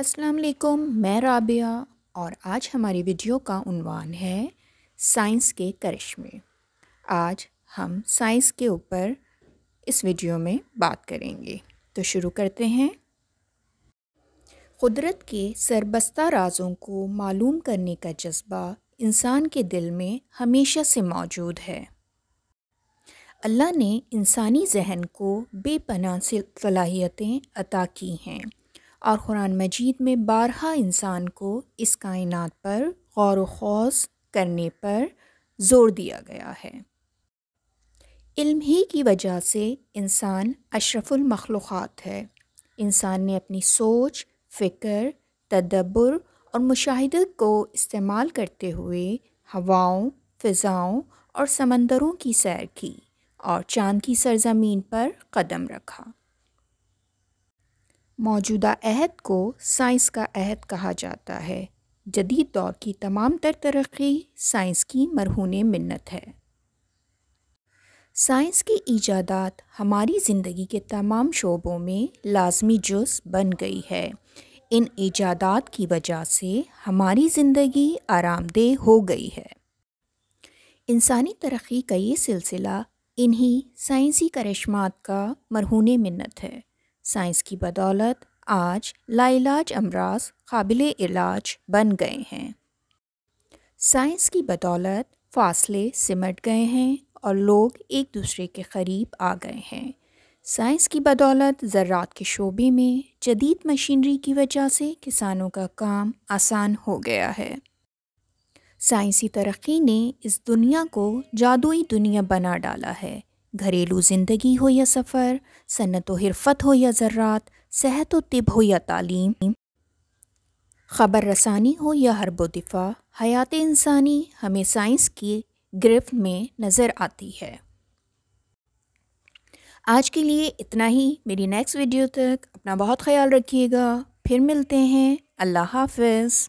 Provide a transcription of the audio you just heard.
अस्सलाम वालेकुम मैं राबिया और आज हमारी वीडियो का उनवान है साइंस के करिश्मे आज हम साइंस के ऊपर इस वीडियो में बात करेंगे तो शुरू करते हैं कुदरत के सरबस्ता राजों को मालूम करने का जज्बा इंसान के दिल में हमेशा से मौजूद है अल्लाह ने इंसानी जहन को बेपनाह सलाहियतें अता की हैं और क़ुरान मजीद में बारहा इंसान को इस कायनात पर गौर वौस करने पर ज़ोर दिया गया है इल्म ही की वजह से इंसान अशरफुलमखलूक़ात है इंसान ने अपनी सोच फ़िक्र तदब्बर और मुशाहद को इस्तेमाल करते हुए हवाओं फ़िज़ाओं और समंदरों की सैर की और चाँद की सरजमीन पर कदम रखा मौजूदा अहद को साइंस का अहद कहा जाता है जदीद दौर की तमाम तर तरक्की साइंस की मरहून मन्नत है साइंस की ईजादात हमारी ज़िंदगी के तमाम शोबों में लाजमी जुज बन गई है इन ईजादात की वजह से हमारी ज़िंदगी आरामदेह हो गई है इंसानी तरक्की का ये सिलसिला इन्हीं साइंसी करिश्मात का मरहून मन्नत है साइंस की बदौलत आज लाइलाज अमराज काबिल इलाज बन गए हैं साइंस की बदौलत फासले सिमट गए हैं और लोग एक दूसरे के करीब आ गए हैं साइंस की बदौलत ज़रात के शोबे में जदीद मशीनरी की वजह से किसानों का काम आसान हो गया है साइंसी तरक्की ने इस दुनिया को जादुई दुनिया बना डाला है घरेलू ज़िंदगी हो या सफ़र सन्नत व हरफत हो या ज़रात सेहत व तिब हो या तालीम ख़बर रसानी हो या हरब दिफा हयात इंसानी हमें साइंस की गिरफ्त में नज़र आती है आज के लिए इतना ही मेरी नेक्स्ट वीडियो तक अपना बहुत ख्याल रखिएगा फिर मिलते हैं अल्लाह हाफिज़